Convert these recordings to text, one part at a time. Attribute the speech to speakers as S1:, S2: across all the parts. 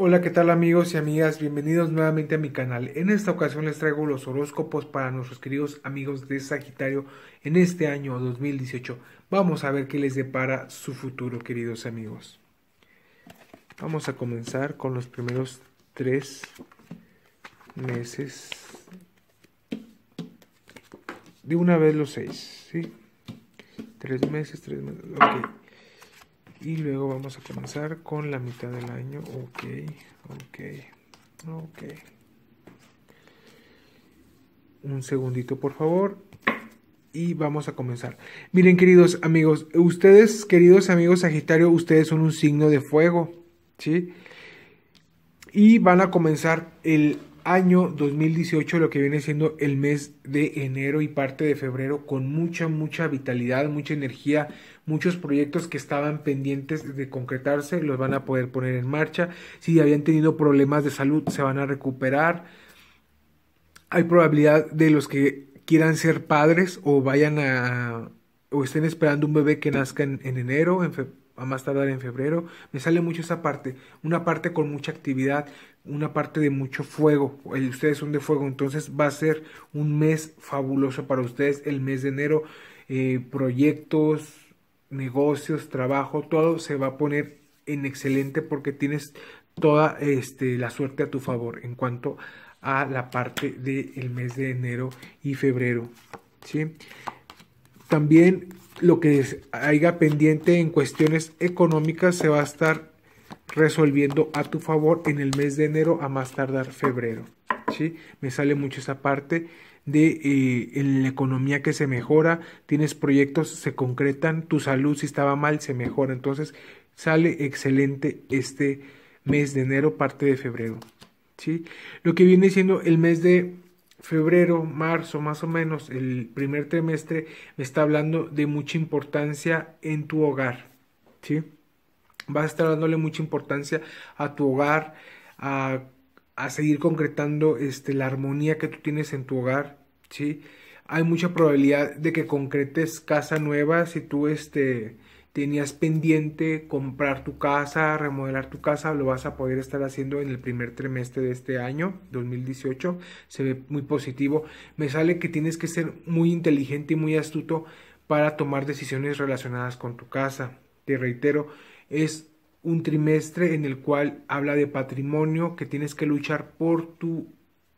S1: Hola, ¿qué tal amigos y amigas? Bienvenidos nuevamente a mi canal. En esta ocasión les traigo los horóscopos para nuestros queridos amigos de Sagitario en este año 2018. Vamos a ver qué les depara su futuro, queridos amigos. Vamos a comenzar con los primeros tres meses. De una vez los seis, ¿sí? Tres meses, tres meses. Ok y luego vamos a comenzar con la mitad del año ok ok ok un segundito por favor y vamos a comenzar miren queridos amigos ustedes queridos amigos sagitario ustedes son un signo de fuego sí y van a comenzar el año 2018, lo que viene siendo el mes de enero y parte de febrero, con mucha, mucha vitalidad, mucha energía, muchos proyectos que estaban pendientes de concretarse, los van a poder poner en marcha. Si habían tenido problemas de salud, se van a recuperar. Hay probabilidad de los que quieran ser padres o vayan a o estén esperando un bebé que nazca en, enero, en febrero a más tardar en febrero, me sale mucho esa parte, una parte con mucha actividad, una parte de mucho fuego, ustedes son de fuego, entonces va a ser un mes fabuloso para ustedes, el mes de enero, eh, proyectos, negocios, trabajo, todo se va a poner en excelente porque tienes toda este, la suerte a tu favor en cuanto a la parte del mes de enero y febrero. ¿sí? También lo que haya pendiente en cuestiones económicas se va a estar resolviendo a tu favor en el mes de enero a más tardar febrero. ¿sí? Me sale mucho esa parte de eh, en la economía que se mejora, tienes proyectos, se concretan, tu salud si estaba mal, se mejora. Entonces sale excelente este mes de enero, parte de febrero. ¿sí? Lo que viene siendo el mes de febrero, marzo, más o menos, el primer trimestre, me está hablando de mucha importancia en tu hogar. ¿Sí? Vas a estar dándole mucha importancia a tu hogar, a, a seguir concretando este, la armonía que tú tienes en tu hogar. ¿Sí? Hay mucha probabilidad de que concretes casa nueva si tú este, tenías pendiente comprar tu casa, remodelar tu casa, lo vas a poder estar haciendo en el primer trimestre de este año, 2018. Se ve muy positivo. Me sale que tienes que ser muy inteligente y muy astuto para tomar decisiones relacionadas con tu casa. Te reitero, es un trimestre en el cual habla de patrimonio, que tienes que luchar por tu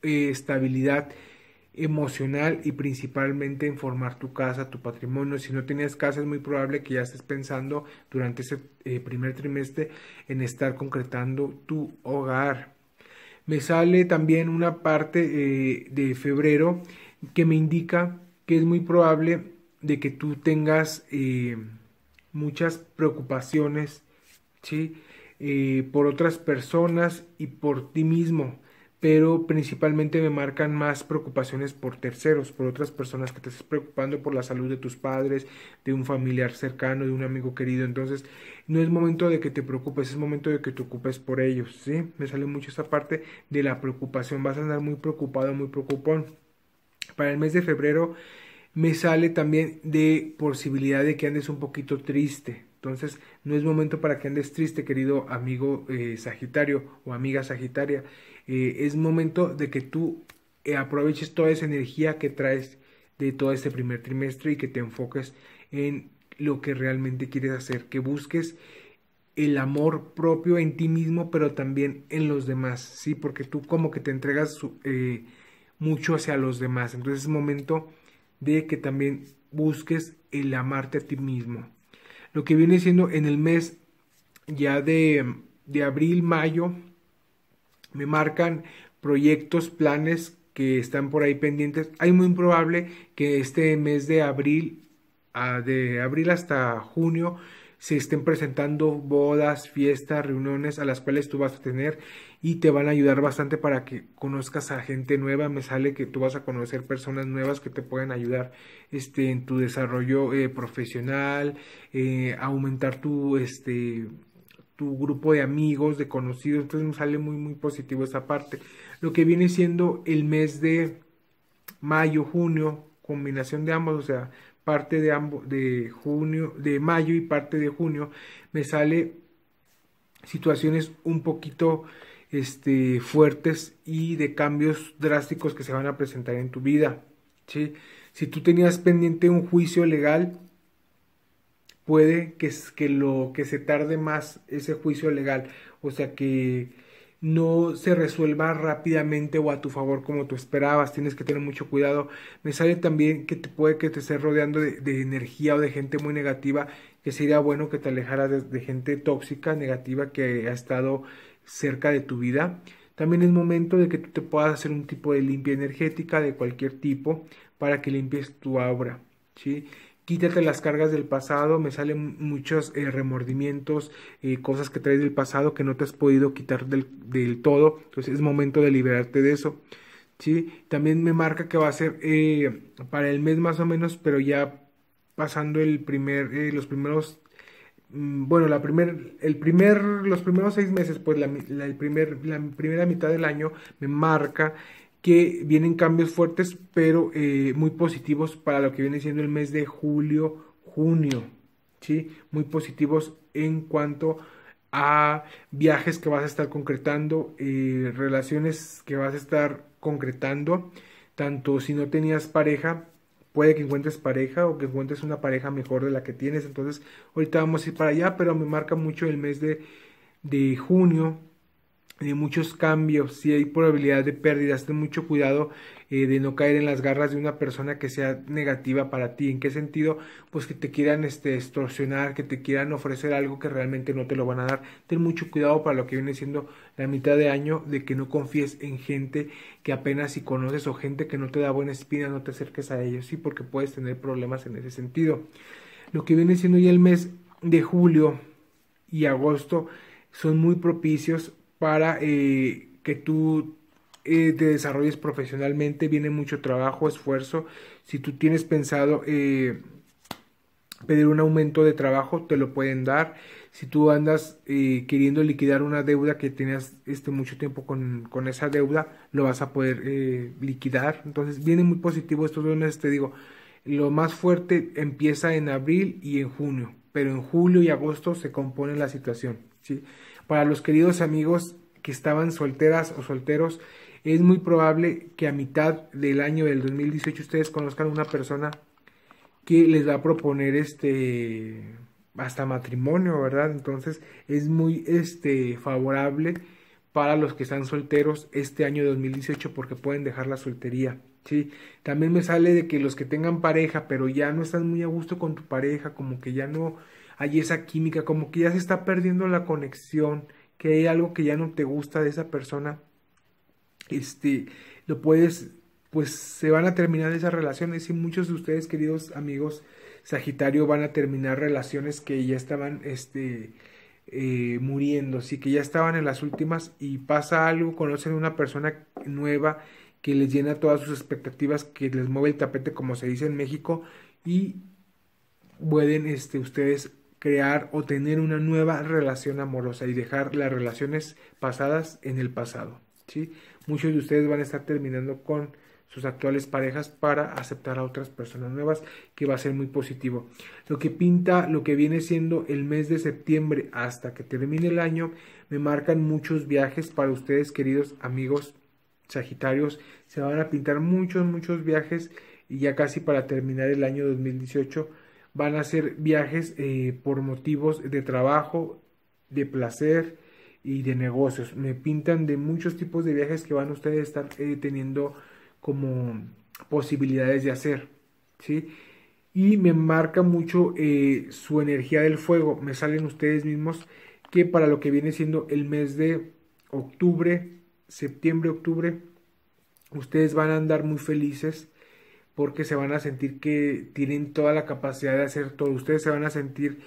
S1: eh, estabilidad emocional y principalmente en formar tu casa, tu patrimonio. Si no tienes casa es muy probable que ya estés pensando durante ese eh, primer trimestre en estar concretando tu hogar. Me sale también una parte eh, de febrero que me indica que es muy probable de que tú tengas eh, muchas preocupaciones ¿sí? por otras personas y por ti mismo pero principalmente me marcan más preocupaciones por terceros, por otras personas que te estés preocupando por la salud de tus padres, de un familiar cercano, de un amigo querido. Entonces, no es momento de que te preocupes, es momento de que te ocupes por ellos, ¿sí? Me sale mucho esa parte de la preocupación, vas a andar muy preocupado, muy preocupón. Para el mes de febrero me sale también de posibilidad de que andes un poquito triste, entonces, no es momento para que andes triste, querido amigo eh, Sagitario o amiga Sagitaria. Eh, es momento de que tú eh, aproveches toda esa energía que traes de todo este primer trimestre y que te enfoques en lo que realmente quieres hacer, que busques el amor propio en ti mismo, pero también en los demás, ¿sí? Porque tú como que te entregas eh, mucho hacia los demás, entonces es momento de que también busques el amarte a ti mismo. Lo que viene siendo en el mes ya de abril, mayo, me marcan proyectos, planes que están por ahí pendientes. Hay muy probable que este mes de abril, ah, de abril hasta junio, se estén presentando bodas, fiestas, reuniones a las cuales tú vas a tener y te van a ayudar bastante para que conozcas a gente nueva. Me sale que tú vas a conocer personas nuevas que te pueden ayudar este, en tu desarrollo eh, profesional, eh, aumentar tu este, tu grupo de amigos, de conocidos, entonces me sale muy, muy positivo esa parte. Lo que viene siendo el mes de mayo, junio, combinación de ambos, o sea, parte de ambos, de junio, de mayo y parte de junio, me sale situaciones un poquito este, fuertes y de cambios drásticos que se van a presentar en tu vida. Si tú tenías pendiente un juicio legal, puede que, que, lo que se tarde más ese juicio legal, o sea que no se resuelva rápidamente o a tu favor como tú esperabas, tienes que tener mucho cuidado. Me sale también que te puede que te estés rodeando de, energía o de gente muy negativa, que sería bueno que te alejaras de, gente tóxica, negativa que ha estado cerca de tu vida. También es momento de que tú te puedas hacer un tipo de limpia energética de cualquier tipo para que limpies tu aura, ¿sí? quítate las cargas del pasado, me salen muchos eh, remordimientos, eh, cosas que traes del pasado que no te has podido quitar del, del, todo, entonces es momento de liberarte de eso. ¿sí? También me marca que va a ser eh, para el mes más o menos, pero ya pasando el primer, los primeros mm, bueno, la primer, el primer, los primeros seis meses, pues el primer, la primera mitad del año me marca que vienen cambios fuertes, pero eh, muy positivos para lo que viene siendo el mes de julio, junio, ¿sí? Muy positivos en cuanto a viajes que vas a estar concretando, eh, relaciones que vas a estar concretando, tanto si no tenías pareja, puede que encuentres pareja o que encuentres una pareja mejor de la que tienes, entonces ahorita vamos a ir para allá, pero me marca mucho el mes de junio, de muchos cambios, si hay probabilidad de pérdidas, ten mucho cuidado eh, de no caer en las garras de una persona que sea negativa para ti. ¿En qué sentido? Pues que te quieran este, extorsionar, que te quieran ofrecer algo que realmente no te lo van a dar. Ten mucho cuidado para lo que viene siendo la mitad de año, de que no confíes en gente que apenas si conoces o gente que no te da buena espina, no te acerques a ellos, sí, porque puedes tener problemas en ese sentido. Lo que viene siendo ya el mes de julio y agosto son muy propicios para eh, que tú eh, te desarrolles profesionalmente, viene mucho trabajo, esfuerzo. Si tú tienes pensado eh, pedir un aumento de trabajo, te lo pueden dar. Si tú andas eh, queriendo liquidar una deuda que tenías este, mucho tiempo con, con esa deuda, lo vas a poder eh, liquidar. Entonces viene muy positivo estos dones, te digo. Lo más fuerte empieza en abril y en junio, pero en julio y agosto se compone la situación. ¿sí? Para los queridos amigos que estaban solteras o solteros, es muy probable que a mitad del año del 2018 ustedes conozcan una persona que les va a proponer este hasta matrimonio, ¿verdad? Entonces es muy este favorable para los que están solteros este año 2018 porque pueden dejar la soltería. Sí, también me sale de que los que tengan pareja, pero ya no están muy a gusto con tu pareja, como que ya no hay esa química, como que ya se está perdiendo la conexión, que hay algo que ya no te gusta de esa persona, este, lo puedes, pues se van a terminar esas relaciones y muchos de ustedes, queridos amigos Sagitario, van a terminar relaciones que ya estaban, este, eh, muriendo, así que ya estaban en las últimas y pasa algo, conocen a una persona nueva que les llena todas sus expectativas, que les mueve el tapete como se dice en México y pueden este, ustedes crear o tener una nueva relación amorosa y dejar las relaciones pasadas en el pasado. ¿sí? Muchos de ustedes van a estar terminando con sus actuales parejas para aceptar a otras personas nuevas, que va a ser muy positivo. Lo que pinta lo que viene siendo el mes de septiembre hasta que termine el año, me marcan muchos viajes para ustedes, queridos amigos Sagitarios. Se van a pintar muchos, muchos viajes y ya casi para terminar el año 2018 van a ser viajes eh, por motivos de trabajo, de placer y de negocios. Me pintan de muchos tipos de viajes que van ustedes a estar eh, teniendo como posibilidades de hacer. ¿sí? Y me marca mucho eh, su energía del fuego. Me salen ustedes mismos que para lo que viene siendo el mes de octubre, septiembre, octubre, ustedes van a andar muy felices porque se van a sentir que tienen toda la capacidad de hacer todo. Ustedes se van a sentir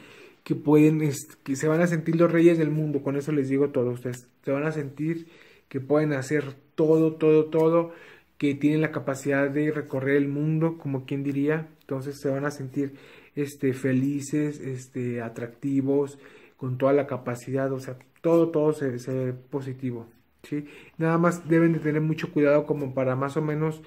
S1: que pueden, que se van a sentir los reyes del mundo, con eso les digo todo, ustedes se van a sentir que pueden hacer todo, todo, todo, que tienen la capacidad de recorrer el mundo, como quien diría, entonces se van a sentir este, felices, este, atractivos, con toda la capacidad, o sea, todo, todo se, se positivo, ¿sí? Nada más deben de tener mucho cuidado como para más o menos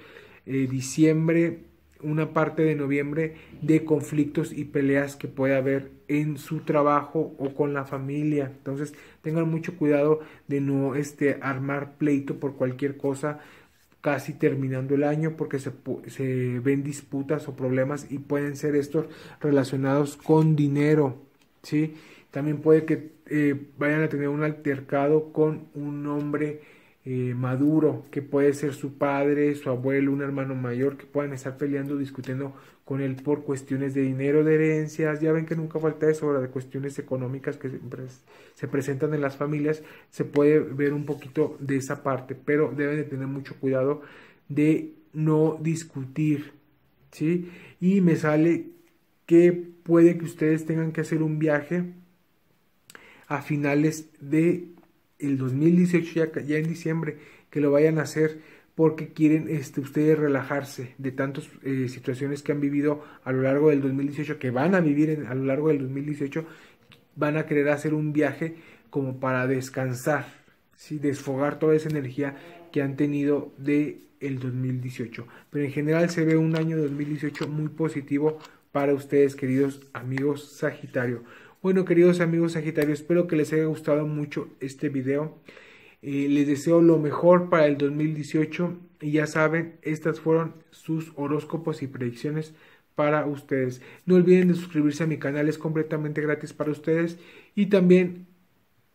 S1: eh, diciembre, una parte de noviembre, de conflictos y peleas que puede haber en su trabajo o con la familia. Entonces, tengan mucho cuidado de no este, armar pleito por cualquier cosa casi terminando el año porque se, se ven disputas o problemas y pueden ser estos relacionados con dinero, ¿sí? También puede que eh, vayan a tener un altercado con un hombre eh, maduro, que puede ser su padre, su abuelo, un hermano mayor, que puedan estar peleando, discutiendo con él por cuestiones de dinero, de herencias, ya ven que nunca falta eso, ahora de cuestiones económicas que siempre se presentan en las familias, se puede ver un poquito de esa parte, pero deben de tener mucho cuidado de no discutir, ¿sí? Y me sale que puede que ustedes tengan que hacer un viaje a finales de el 2018, ya, ya en diciembre, que lo vayan a hacer porque quieren este, ustedes relajarse de tantas eh, situaciones que han vivido a lo largo del 2018, que van a vivir a lo largo del 2018, van a querer hacer un viaje como para descansar, ¿sí? desfogar toda esa energía que han tenido de el 2018. Pero en general se ve un año 2018 muy positivo para ustedes, queridos amigos Sagitario. Bueno, queridos amigos Sagitarios, espero que les haya gustado mucho este video. Eh, les deseo lo mejor para el 2018 y ya saben, estas fueron sus horóscopos y predicciones para ustedes. No olviden de suscribirse a mi canal, es completamente gratis para ustedes y también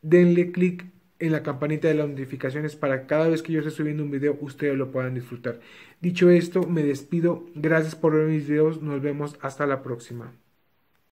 S1: denle clic en la campanita de las notificaciones para cada vez que yo esté subiendo un video ustedes lo puedan disfrutar. Dicho esto, me despido. Gracias por ver mis videos. Nos vemos hasta la próxima.